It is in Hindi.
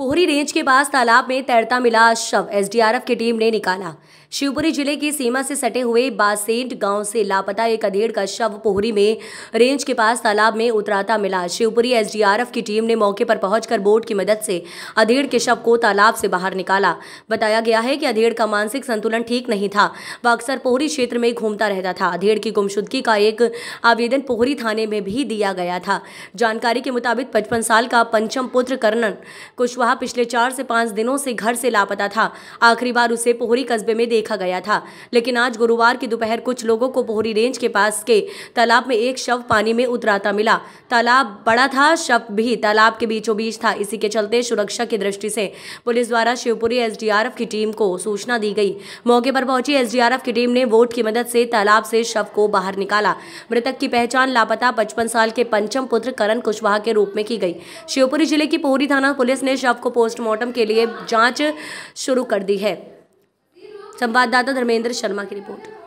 पोहरी रेंज के पास तालाब में तैरता मिला शव एसडीआरएफ की टीम ने निकाला शिवपुरी जिले की सीमा से सटे हुए बासेंट गांव से लापता एक अधेड़ का शव पोहरी में रेंज के पास तालाब में उतराता मिला शिवपुरी एसडीआरएफ की टीम ने मौके पर पहुंचकर बोट की मदद से अधेड़ के शव को तालाब से बाहर निकाला बताया गया है कि अधेड़ का मानसिक संतुलन ठीक नहीं था वह अक्सर पोहरी क्षेत्र में घूमता रहता था अधेड़ की गुमशुदगी का एक आवेदन पोहरी थाने में भी दिया गया था जानकारी के मुताबिक पचपन साल का पंचम पुत्र कर्णन कुशवाहा वह पिछले चार से पांच दिनों से घर से लापता था आखिरी बार उसे पोहरी कस्बे में देखा गया था लेकिन आज गुरुवार की दोपहर कुछ लोगों को पोहरी रेंज के पास के तालाब में एक शव पानी में उतराता मिला तालाब बड़ा था शव भी तालाब के बीचों बीच था इसी के चलते सुरक्षा की दृष्टि से पुलिस द्वारा शिवपुरी एस की टीम को सूचना दी गई मौके पर पहुंची एस की टीम ने वोट की मदद से तालाब से शव को बाहर निकाला मृतक की पहचान लापता पचपन साल के पंचम पुत्र करण कुशवाहा के रूप में की गई शिवपुरी जिले की पोहरी थाना पुलिस ने शव शव को पोस्टमार्टम के लिए जांच शुरू कर दी है संवाददाता धर्मेंद्र शर्मा की रिपोर्ट